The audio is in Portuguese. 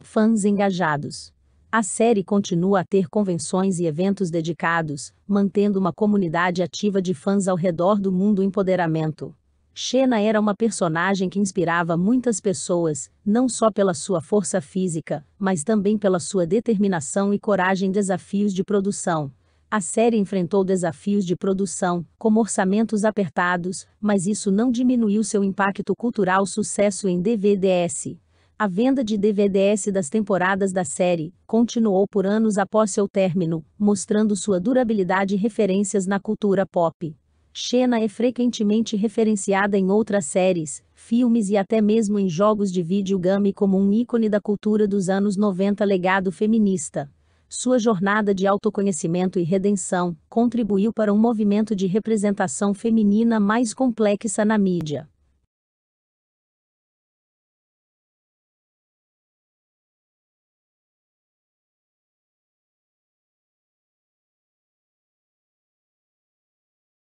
Fãs engajados. A série continua a ter convenções e eventos dedicados, mantendo uma comunidade ativa de fãs ao redor do mundo empoderamento. Xena era uma personagem que inspirava muitas pessoas, não só pela sua força física, mas também pela sua determinação e coragem desafios de produção. A série enfrentou desafios de produção, como orçamentos apertados, mas isso não diminuiu seu impacto cultural sucesso em DVDS. A venda de DVDs das temporadas da série continuou por anos após seu término, mostrando sua durabilidade e referências na cultura pop. Xena é frequentemente referenciada em outras séries, filmes e até mesmo em jogos de videogame como um ícone da cultura dos anos 90 legado feminista. Sua jornada de autoconhecimento e redenção contribuiu para um movimento de representação feminina mais complexa na mídia.